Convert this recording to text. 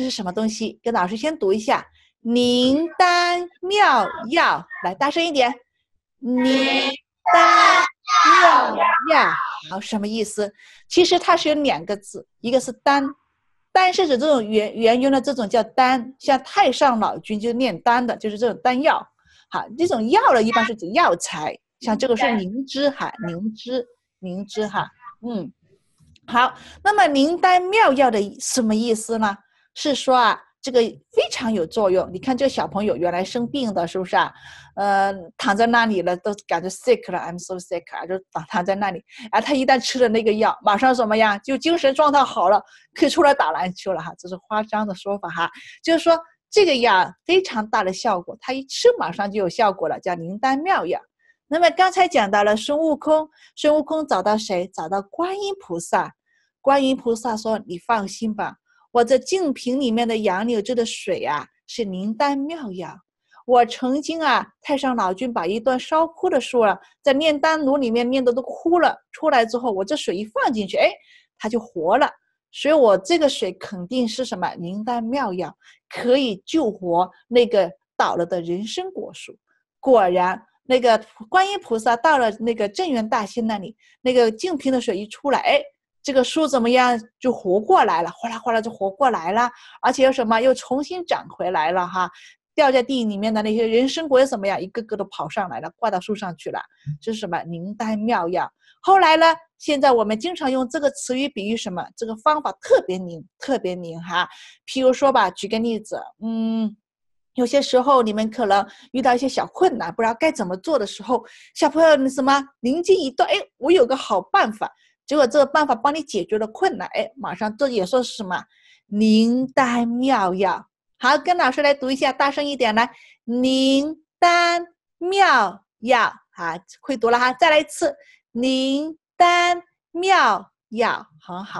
这是什么东西？跟老师先读一下“灵丹妙药”，来大声一点，“灵丹妙药”好什么意思？其实它是有两个字，一个是“丹”，丹是指这种原原用的这种叫丹，像太上老君就炼丹的，就是这种丹药。好，这种药呢一般是指药材，像这个是灵芝哈，灵芝，灵芝哈，嗯，好，那么“灵丹妙药”的什么意思呢？是说啊，这个非常有作用。你看这小朋友原来生病的，是不是啊？呃，躺在那里了，都感觉 sick 了，I'm so sick，啊，就躺躺在那里。啊，他一旦吃了那个药，马上怎么样？就精神状态好了，可以出来打篮球了哈。这是夸张的说法哈，就是说这个药非常大的效果，他一吃马上就有效果了，叫灵丹妙药。那么刚才讲到了孙悟空，孙悟空找到谁？找到观音菩萨。观音菩萨说：“你放心吧。”我这净瓶里面的杨柳枝的水啊，是灵丹妙药。我曾经啊，太上老君把一段烧枯的树啊，在炼丹炉里面炼的都枯了，出来之后，我这水一放进去，哎，它就活了。所以我这个水肯定是什么灵丹妙药，可以救活那个倒了的人参果树。果然，那个观音菩萨到了那个镇元大仙那里，那个净瓶的水一出来，哎。这个树怎么样就活过来了，哗啦哗啦就活过来了，而且又什么又重新长回来了哈，掉在地里面的那些人参果又怎么样，一个个都跑上来了，挂到树上去了，这是什么灵丹妙药？后来呢，现在我们经常用这个词语比喻什么？这个方法特别灵，特别灵哈。譬如说吧，举个例子，嗯，有些时候你们可能遇到一些小困难，不知道该怎么做的时候，小朋友你什么灵机一动，哎，我有个好办法。结果这个办法帮你解决了困难，哎，马上这也算是什么灵丹妙药？好，跟老师来读一下，大声一点，来，灵丹妙药，啊，会读了哈，再来一次，灵丹妙药，很好。